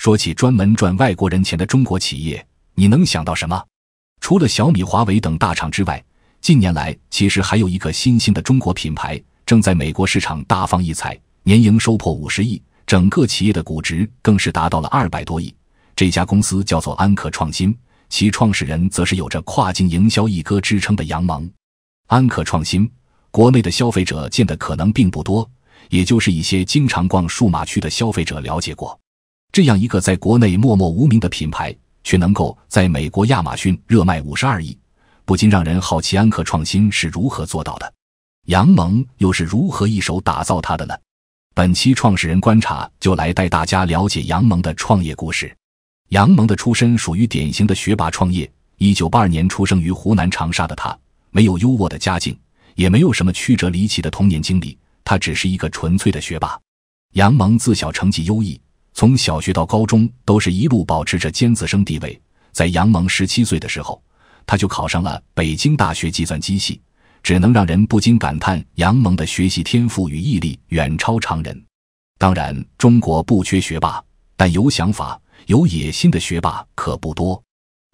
说起专门赚外国人钱的中国企业，你能想到什么？除了小米、华为等大厂之外，近年来其实还有一个新兴的中国品牌正在美国市场大放异彩，年营收破五十亿，整个企业的估值更是达到了二百多亿。这家公司叫做安可创新，其创始人则是有着“跨境营销一哥”之称的杨蒙。安可创新，国内的消费者见的可能并不多，也就是一些经常逛数码区的消费者了解过。这样一个在国内默默无名的品牌，却能够在美国亚马逊热卖五十二亿，不禁让人好奇安克创新是如何做到的，杨蒙又是如何一手打造它的呢？本期创始人观察就来带大家了解杨蒙的创业故事。杨蒙的出身属于典型的学霸创业。一九八二年出生于湖南长沙的他，没有优渥的家境，也没有什么曲折离奇的童年经历，他只是一个纯粹的学霸。杨蒙自小成绩优异。从小学到高中，都是一路保持着尖子生地位。在杨蒙十七岁的时候，他就考上了北京大学计算机系，只能让人不禁感叹杨蒙的学习天赋与毅力远超常人。当然，中国不缺学霸，但有想法、有野心的学霸可不多。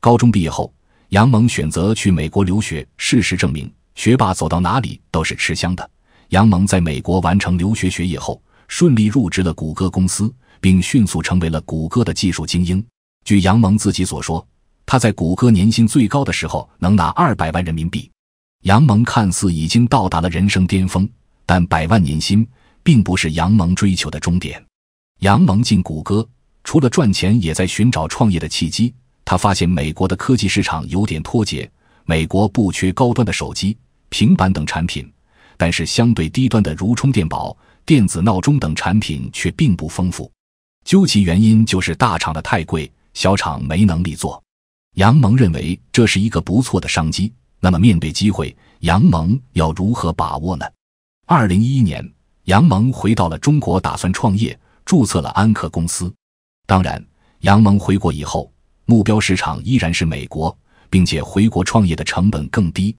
高中毕业后，杨蒙选择去美国留学。事实证明，学霸走到哪里都是吃香的。杨蒙在美国完成留学学业后。顺利入职了谷歌公司，并迅速成为了谷歌的技术精英。据杨蒙自己所说，他在谷歌年薪最高的时候能拿二百万人民币。杨蒙看似已经到达了人生巅峰，但百万年薪并不是杨蒙追求的终点。杨蒙进谷歌除了赚钱，也在寻找创业的契机。他发现美国的科技市场有点脱节，美国不缺高端的手机、平板等产品，但是相对低端的如充电宝。电子闹钟等产品却并不丰富，究其原因就是大厂的太贵，小厂没能力做。杨蒙认为这是一个不错的商机。那么面对机会，杨蒙要如何把握呢？二零一一年，杨蒙回到了中国，打算创业，注册了安克公司。当然，杨蒙回国以后，目标市场依然是美国，并且回国创业的成本更低。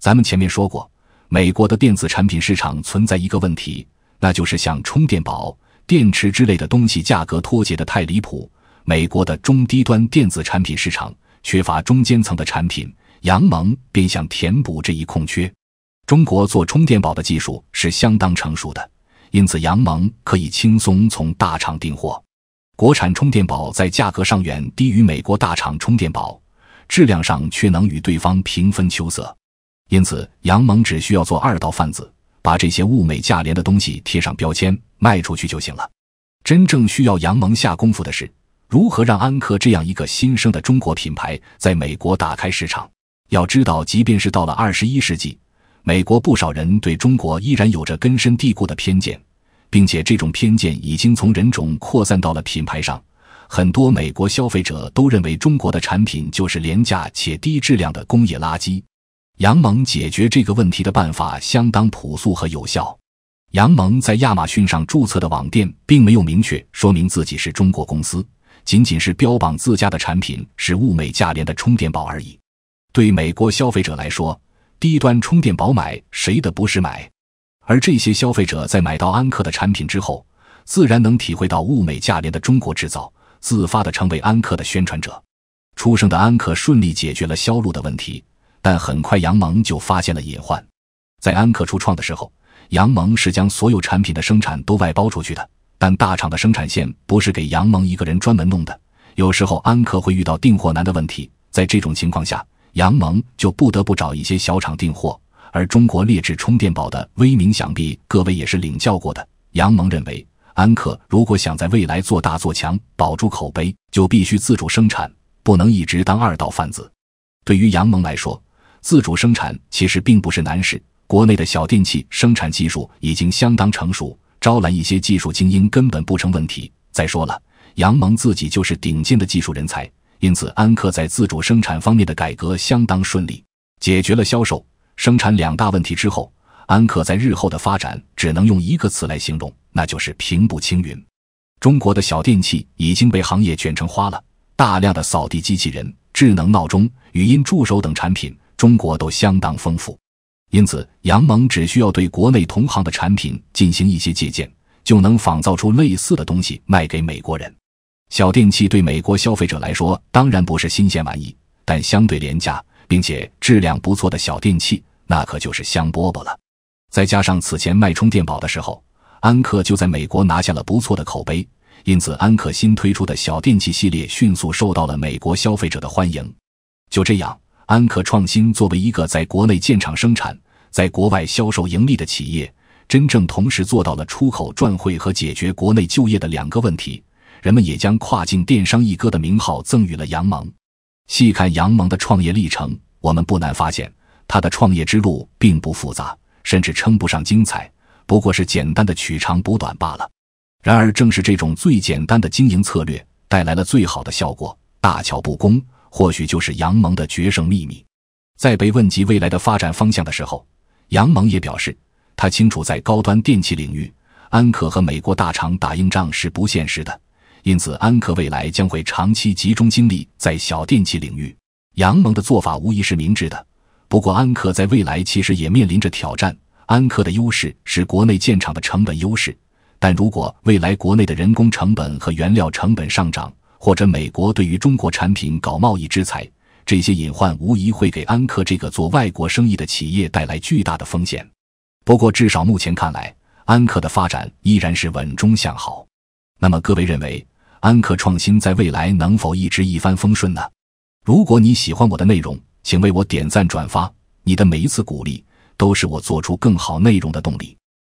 咱们前面说过，美国的电子产品市场存在一个问题。那就是像充电宝、电池之类的东西，价格脱节的太离谱。美国的中低端电子产品市场缺乏中间层的产品，杨蒙便想填补这一空缺。中国做充电宝的技术是相当成熟的，因此杨蒙可以轻松从大厂订货。国产充电宝在价格上远低于美国大厂充电宝，质量上却能与对方平分秋色，因此杨蒙只需要做二道贩子。把这些物美价廉的东西贴上标签卖出去就行了。真正需要杨蒙下功夫的是如何让安克这样一个新生的中国品牌在美国打开市场。要知道，即便是到了二十一世纪，美国不少人对中国依然有着根深蒂固的偏见，并且这种偏见已经从人种扩散到了品牌上。很多美国消费者都认为中国的产品就是廉价且低质量的工业垃圾。杨蒙解决这个问题的办法相当朴素和有效。杨蒙在亚马逊上注册的网店并没有明确说明自己是中国公司，仅仅是标榜自家的产品是物美价廉的充电宝而已。对美国消费者来说，低端充电宝买谁的不是买？而这些消费者在买到安克的产品之后，自然能体会到物美价廉的中国制造，自发的成为安克的宣传者。出生的安克顺利解决了销路的问题。但很快，杨蒙就发现了隐患。在安克初创的时候，杨蒙是将所有产品的生产都外包出去的。但大厂的生产线不是给杨蒙一个人专门弄的。有时候，安克会遇到订货难的问题。在这种情况下，杨蒙就不得不找一些小厂订货。而中国劣质充电宝的威名，想必各位也是领教过的。杨蒙认为，安克如果想在未来做大做强，保住口碑，就必须自主生产，不能一直当二道贩子。对于杨蒙来说，自主生产其实并不是难事，国内的小电器生产技术已经相当成熟，招揽一些技术精英根本不成问题。再说了，杨蒙自己就是顶尖的技术人才，因此安克在自主生产方面的改革相当顺利。解决了销售、生产两大问题之后，安克在日后的发展只能用一个词来形容，那就是平步青云。中国的小电器已经被行业卷成花了，大量的扫地机器人、智能闹钟、语音助手等产品。中国都相当丰富，因此杨蒙只需要对国内同行的产品进行一些借鉴，就能仿造出类似的东西卖给美国人。小电器对美国消费者来说当然不是新鲜玩意，但相对廉价并且质量不错的小电器，那可就是香饽饽了。再加上此前卖充电宝的时候，安克就在美国拿下了不错的口碑，因此安克新推出的小电器系列迅速受到了美国消费者的欢迎。就这样。安克创新作为一个在国内建厂生产、在国外销售盈利的企业，真正同时做到了出口赚汇和解决国内就业的两个问题，人们也将跨境电商一哥的名号赠予了杨蒙。细看杨蒙的创业历程，我们不难发现，他的创业之路并不复杂，甚至称不上精彩，不过是简单的取长补短罢了。然而，正是这种最简单的经营策略，带来了最好的效果。大巧不工。或许就是杨蒙的决胜秘密。在被问及未来的发展方向的时候，杨蒙也表示，他清楚在高端电器领域，安可和美国大厂打硬仗是不现实的，因此安可未来将会长期集中精力在小电器领域。杨蒙的做法无疑是明智的。不过，安可在未来其实也面临着挑战。安克的优势是国内建厂的成本优势，但如果未来国内的人工成本和原料成本上涨，或者美国对于中国产品搞贸易制裁，这些隐患无疑会给安克这个做外国生意的企业带来巨大的风险。不过，至少目前看来，安克的发展依然是稳中向好。那么，各位认为安克创新在未来能否一直一帆风顺呢？如果你喜欢我的内容，请为我点赞转发，你的每一次鼓励都是我做出更好内容的动力。